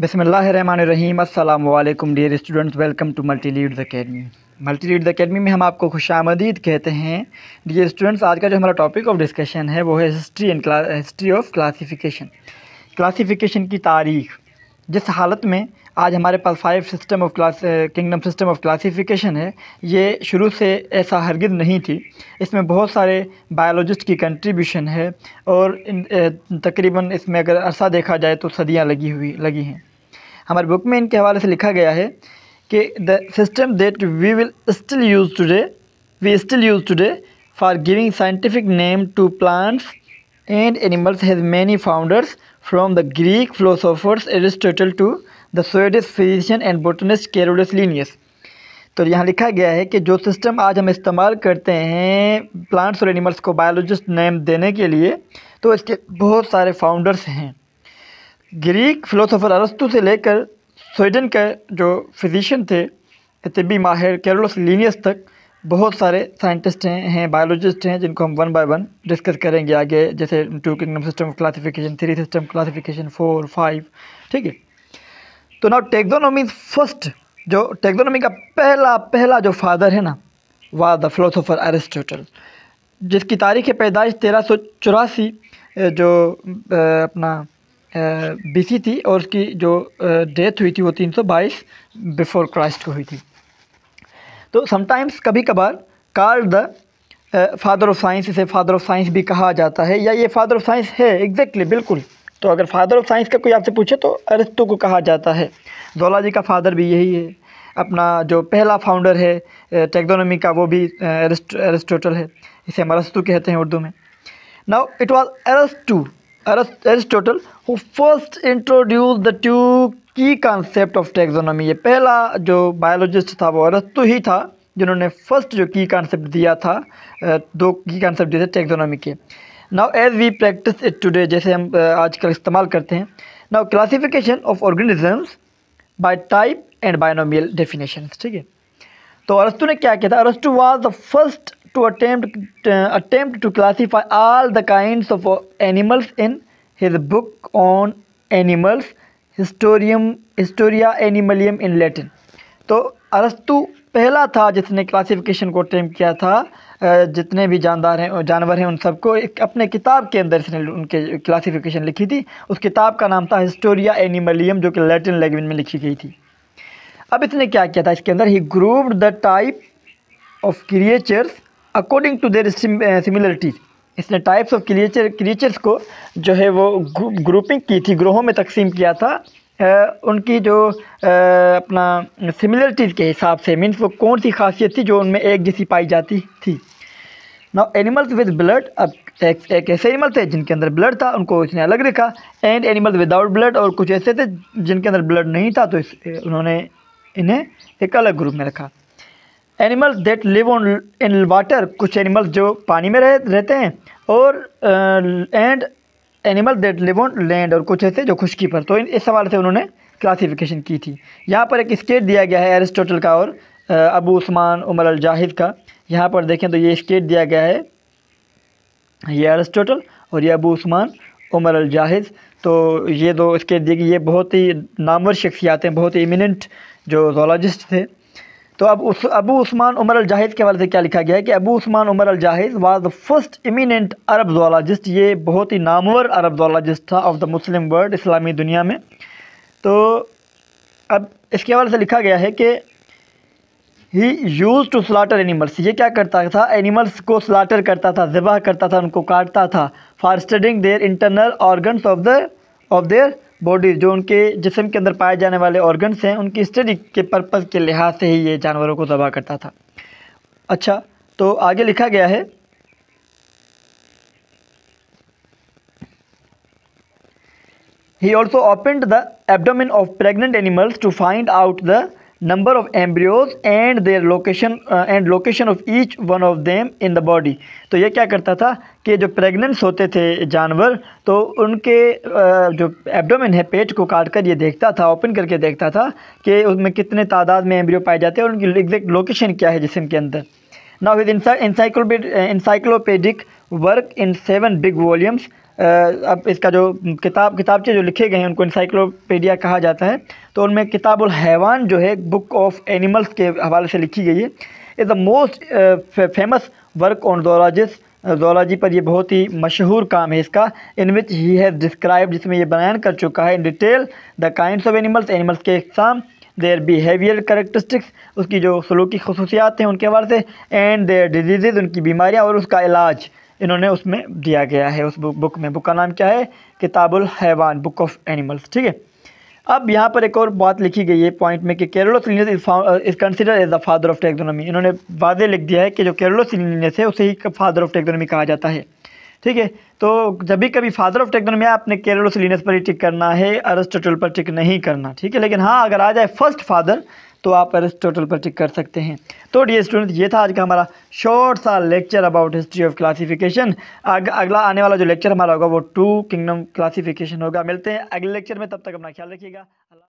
बसमीम अल्लाम dear students welcome to Multi Leads Academy Multi Leads Academy में हम आपको खुश आमदीद कहते हैं डियर स्टूडेंट्स आज का जो हमारा टॉपिक ऑफ डिस्कशन है वो है history and history of classification classification की तारीख जिस हालत में आज हमारे पास five system of class kingdom system of classification है ये शुरू से ऐसा हरगिज नहीं थी इसमें बहुत सारे बायोलॉजिस्ट की कंट्रीब्यूशन है और तकरीबन इसमें अगर अरसा देखा जाए तो सदियाँ लगी हुई लगी हैं हमारे बुक में इनके हवाले से लिखा गया है कि the system that we will still use today we still use today for giving scientific name to plants and animals has many founders from the Greek philosophers Aristotle to the swedish physician and botanist carolus Linnaeus तो यहाँ लिखा गया है कि जो system आज हम इस्तेमाल करते हैं प्लांट्स और एनिमल्स को बायोलॉजिस्ट नेम देने के लिए तो इसके बहुत सारे फाउंडर्स हैं ग्रीक फ़िलोसोफ़र अरस्तु से लेकर स्वीडन के जो फिज़िशन थे तबी माहिर कैरोलस लीनियस तक बहुत सारे साइंटिस्ट हैं हैं बायोलॉजिस्ट हैं जिनको हम वन बाय वन डिस्कस करेंगे आगे जैसे two kingdom system classification three system classification four five ठीक है तो नाउ टेक्नोनॉमी फर्स्ट जो टेक्नोनॉमी का पहला पहला जो फादर है ना वा द फिलोसोफर अरिस्टोटल जिसकी तारीख़ पैदाइश तेरह सौ चौरासी जो अपना बीसी थी और उसकी जो डेथ हुई थी वो 322 बिफोर क्राइस्ट को हुई थी तो समटाइम्स कभी कभार Carl the father of science इसे फादर ऑफ साइंस भी कहा जाता है या ये फादर ऑफ साइंस है एग्जैक्टली exactly, बिल्कुल तो अगर फादर ऑफ साइंस का कोई आपसे पूछे तो अरिस्टो को कहा जाता है जोलॉजी का फादर भी यही है अपना जो पहला फाउंडर है टेक्नोनॉमी का वो भी एरिस्टोटल है इसे हम अरस्तु कहते हैं उर्दू में नाउ इट वॉज अरस्टू Aristotle who first introduce the two key concept of taxonomy ये पहला जो बायोलॉजिस्ट था वो अरस्तु ही था जिन्होंने फर्स्ट जो की कॉन्सेप्ट दिया था दो की कॉन्सेप्ट दिए थे टेक्सोनॉमी के now as we practice it today जैसे हम आजकल इस्तेमाल करते हैं now classification of organisms by type and binomial definition ठीक है तो अरस्तु ने क्या किया था अरस्तु was the first to attempt attempt to classify all the kinds of animals in his book on animals historium historia animalium in latin तो अरस्तु पहला था जिसने क्लासिफिकेशन को टेम किया था जितने भी जानदार हैं जानवर हैं उन सबको एक अपने किताब के अंदर इसने उनके क्लासिफिकेशन लिखी थी उस किताब का नाम था हिस्टोरिया एनिमलियम जो कि लैटिन लैंग्वेज में लिखी गई थी अब इसने क्या किया था इसके अंदर ही grouped the type of creatures according to their similarities इसने टाइप्स ऑफ क्रिएचर क्रिएचर्स को जो है वो ग्रुपिंग की थी ग्रोहों में तकसीम किया था उनकी जो अपना सिमिलरिटीज़ के हिसाब से मीन्स वो कौन सी खासियत थी जो उनमें एक जैसी पाई जाती थी ना एनिमल्स विद ब्लड अब एक, एक ऐसे एनिमल थे जिनके अंदर ब्लड था उनको इसने अलग रखा एंड एनिमल्स विदाउट ब्लड और कुछ ऐसे थे जिनके अंदर ब्लड नहीं था तो इस उन्होंने इन्हें एक अलग ग्रुप में रखा animal that live on in water कुछ एनिमल जो पानी में रह रहते हैं और and animal that live on land और कुछ ऐसे जो खुशकी पर तो इन इस सवाल से उन्होंने क्लासिफिकेशन की थी यहाँ पर एक स्केट दिया गया है एरिस्टोटल का और Abu Usman Umar al Zahid का यहाँ पर देखें तो ये स्केट दिया गया है ये एरिस्टोटल और ये Abu Usman Umar al Zahid तो ये दो स्केट दिए ये बहुत ही नामवर शख्सियात हैं बहुत ही इमिनेंट जो जोलॉजिस्ट थे तो अब उस Abu Usman Umar al Zahid के हवाले से क्या लिखा गया है कि Abu Usman Umar al Jahid was the first eminent Arab zoologist ये बहुत ही नामवर अरब जोलॉजिस्ट था ऑफ द मुस्लिम वर्ल्ड इस्लामी दुनिया में तो अब इसके हवाले से लिखा गया है कि he used to slaughter animals ये क्या करता था एनिमल्स को स्लाटर करता था ज़बह करता था उनको काटता था for studying their internal organs of the of their body जो उनके जिसम के अंदर पाए जाने वाले ऑर्गन्स हैं उनकी स्टडी के पर्पज़ के लिहाज से ही ये जानवरों को तबाह करता था अच्छा तो आगे लिखा गया है he also opened the abdomen of pregnant animals to find out the number of embryos and their location and location of each one of them in the body तो ये क्या करता था कि जो प्रेगनेंस होते थे जानवर तो उनके uh, जो एब्डोमेन है पेट को काट कर ये देखता था ओपन करके देखता था कि उसमें कितने तादाद में एम्ब्रियो पाए जाते हैं और उनकी एग्जैक्ट लोकेशन क्या है जिसम के अंदर now with encyclopedic work in seven big volumes अब इसका जो किताब किताबचे जो लिखे गए हैं उनको इंसाइक्लोपीडिया कहा जाता है तो उनमें किताबुल हैवान जो है बुक ऑफ एनिमल्स के हवाले से लिखी गई है is the most famous work on जोलॉजिस जोलॉजी पर यह बहुत ही मशहूर काम है इसका इन विच ही हैज़ डिस्क्राइब जिसमें ये बयान कर चुका है in detail the kind of animals animals के इकसाम देयर बिहेवियर करेक्टरिस्टिक्स उसकी जो सलूकी खसूसियात हैं उनके हवाले से एंड देयर डिजीज़ उनकी बीमारियाँ और उसका इलाज इन्होंने उसमें दिया गया है उस बुक बुक में बुक का नाम क्या है किताबुल हैवान बुक ऑफ एनिमल्स ठीक है अब यहाँ पर एक और बात लिखी गई है पॉइंट में कि Carolus Linnaeus is consider as the father of taxonomy इन्होंने वादे लिख दिया है कि जो केरलो सिलीनियस है उसे ही फादर ऑफ टेक्नोनॉमी कहा जाता है ठीक है तो जब भी कभी फादर ऑफ टेक्नोनॉमी आपने सिलीनियस पर ही टिक करना है अरस्तटल पर टिक नहीं करना ठीक है लेकिन हाँ अगर आ जाए फर्स्ट फादर तो आप एरिस्टोटल पर टिक कर सकते हैं तो डी स्टूडेंट ये था आज का हमारा शॉर्ट सा lecture about history of classification अग, अगला आने वाला जो लेक्चर हमारा होगा वो टू किंगडम क्लासिफिकेशन होगा मिलते हैं अगले लेक्चर में तब तक अपना ख्याल रखिएगा